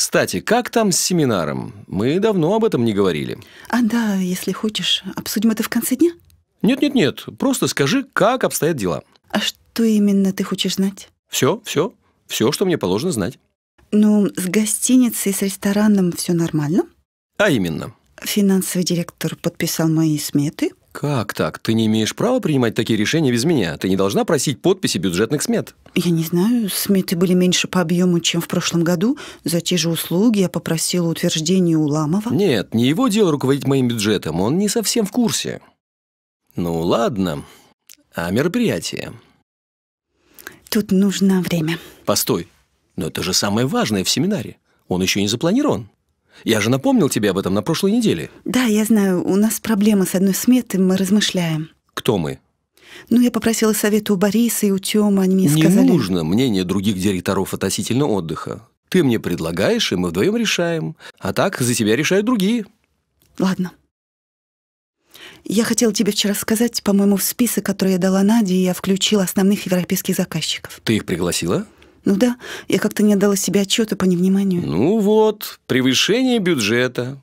Кстати, как там с семинаром? Мы давно об этом не говорили. А да, если хочешь, обсудим это в конце дня? Нет-нет-нет, просто скажи, как обстоят дела. А что именно ты хочешь знать? Все, все, все, что мне положено знать. Ну, с гостиницей, с рестораном все нормально. А именно? Финансовый директор подписал мои сметы. «Как так? Ты не имеешь права принимать такие решения без меня. Ты не должна просить подписи бюджетных смет». «Я не знаю. Сметы были меньше по объему, чем в прошлом году. За те же услуги я попросила утверждение Уламова». «Нет, не его дело руководить моим бюджетом. Он не совсем в курсе». «Ну ладно. А мероприятие?» «Тут нужно время». «Постой. Но это же самое важное в семинаре. Он еще не запланирован». Я же напомнил тебе об этом на прошлой неделе. Да, я знаю, у нас проблема с одной сметой, мы размышляем. Кто мы? Ну, я попросила совета у Бориса и у Тёмы, они мне не сказали... Не нужно мнение других директоров относительно отдыха. Ты мне предлагаешь, и мы вдвоем решаем. А так за тебя решают другие. Ладно. Я хотела тебе вчера сказать, по-моему, в список, который я дала Наде, я включила основных европейских заказчиков. Ты их пригласила? Ну да, я как-то не отдала себе отчета по невниманию. Ну вот, превышение бюджета.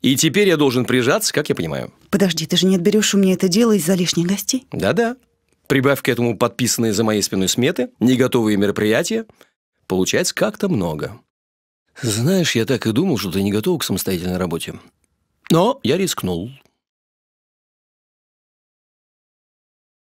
И теперь я должен прижаться, как я понимаю. Подожди, ты же не отберешь у меня это дело из-за лишних гостей? Да-да. Прибавь к этому подписанные за моей спиной сметы, неготовые мероприятия. Получается как-то много. Знаешь, я так и думал, что ты не готов к самостоятельной работе. Но я рискнул.